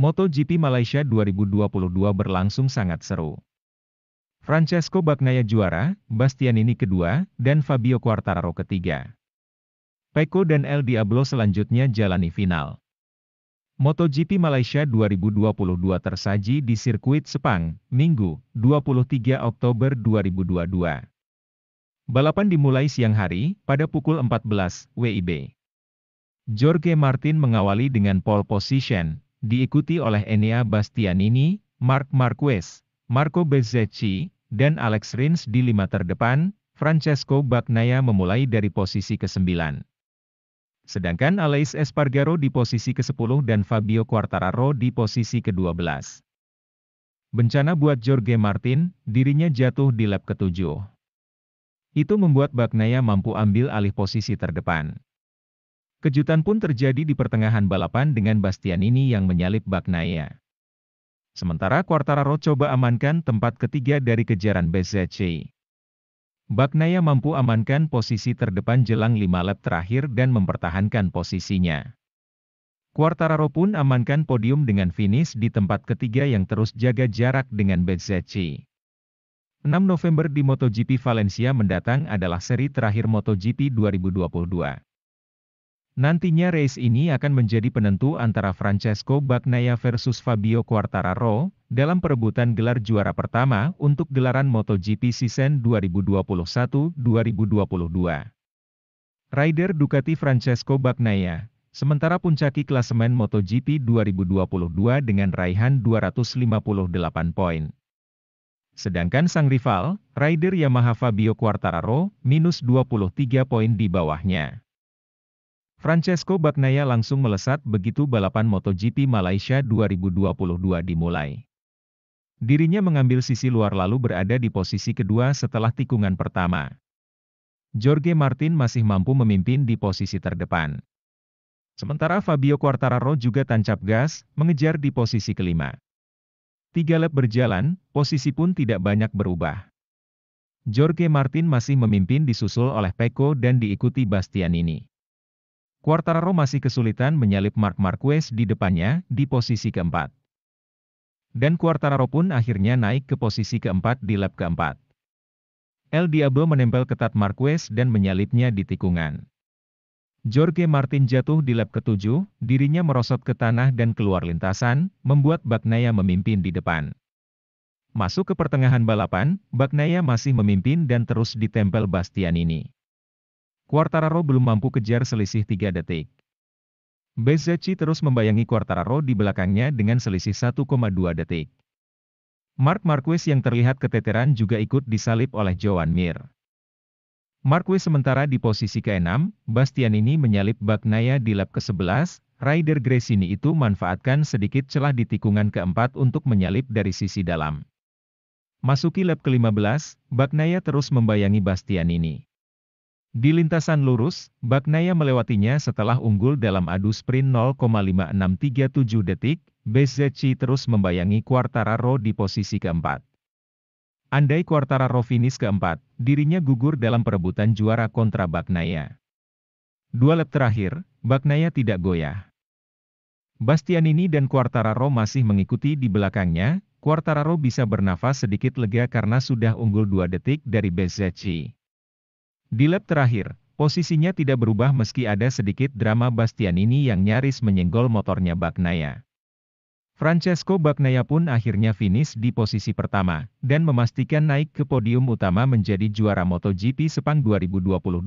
MotoGP Malaysia 2022 berlangsung sangat seru. Francesco Bagnaia juara, Bastianini kedua, dan Fabio Quartararo ketiga. Peko dan El Diablo selanjutnya jalani final. MotoGP Malaysia 2022 tersaji di sirkuit Sepang, Minggu, 23 Oktober 2022. Balapan dimulai siang hari, pada pukul 14, WIB. Jorge Martin mengawali dengan pole position, diikuti oleh Enea Bastianini, Mark Marquez, Marco Bezzecchi, dan Alex Rins di lima terdepan, Francesco Bagnaia memulai dari posisi ke-9. Sedangkan Aleix Espargaro di posisi ke-10 dan Fabio Quartararo di posisi ke-12. Bencana buat Jorge Martin, dirinya jatuh di lap ke-7. Itu membuat Bagnaia mampu ambil alih posisi terdepan. Kejutan pun terjadi di pertengahan balapan dengan Bastian ini yang menyalip Bagnaia. Sementara Quartararo coba amankan tempat ketiga dari kejaran BZC. Bagnaia mampu amankan posisi terdepan jelang lima lap terakhir dan mempertahankan posisinya. Quartararo pun amankan podium dengan finish di tempat ketiga yang terus jaga jarak dengan BZC. 6 November di MotoGP Valencia mendatang adalah seri terakhir MotoGP 2022. Nantinya race ini akan menjadi penentu antara Francesco Bagnaia versus Fabio Quartararo, dalam perebutan gelar juara pertama untuk gelaran MotoGP Season 2021-2022. Rider Ducati Francesco Bagnaia, sementara puncaki klasemen MotoGP 2022 dengan raihan 258 poin. Sedangkan sang rival, rider Yamaha Fabio Quartararo, minus 23 poin di bawahnya. Francesco Bagnaia langsung melesat begitu balapan MotoGP Malaysia 2022 dimulai. Dirinya mengambil sisi luar lalu berada di posisi kedua setelah tikungan pertama. Jorge Martin masih mampu memimpin di posisi terdepan. Sementara Fabio Quartararo juga tancap gas, mengejar di posisi kelima. Tiga lap berjalan, posisi pun tidak banyak berubah. Jorge Martin masih memimpin disusul oleh Peko dan diikuti Bastianini. Quartararo masih kesulitan menyalip Mark Marquez di depannya di posisi keempat. Dan Quartararo pun akhirnya naik ke posisi keempat di lap keempat. El Diablo menempel ketat Marquez dan menyalipnya di tikungan. Jorge Martin jatuh di lap ketujuh, dirinya merosot ke tanah dan keluar lintasan, membuat Bagnaia memimpin di depan. Masuk ke pertengahan balapan, Bagnaia masih memimpin dan terus ditempel Bastian ini. Quartararo belum mampu kejar selisih 3 detik. Bezzecchi terus membayangi Quartararo di belakangnya dengan selisih 1,2 detik. Mark Marquez yang terlihat keteteran juga ikut disalip oleh Joan Mir. Marquez sementara di posisi ke-6, Bastian ini menyalip Bagnaia di lap ke-11, Rider Gresini itu manfaatkan sedikit celah di tikungan keempat untuk menyalip dari sisi dalam. Masuki lap ke-15, Bagnaia terus membayangi Bastian ini. Di lintasan lurus, Baknaya melewatinya setelah unggul dalam adu sprint 0,5637 detik, Bezzecchi terus membayangi Quartararo di posisi keempat. Andai Quartararo finish keempat, dirinya gugur dalam perebutan juara kontra Baknaya. Dua lap terakhir, Baknaya tidak goyah. Bastianini dan Quartararo masih mengikuti di belakangnya, Quartararo bisa bernafas sedikit lega karena sudah unggul dua detik dari Bezzecchi. Di lap terakhir, posisinya tidak berubah meski ada sedikit drama Bastian ini yang nyaris menyenggol motornya Bagnaia. Francesco Bagnaia pun akhirnya finish di posisi pertama, dan memastikan naik ke podium utama menjadi juara MotoGP Sepang 2022,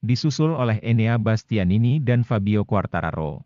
disusul oleh Enea Bastianini dan Fabio Quartararo.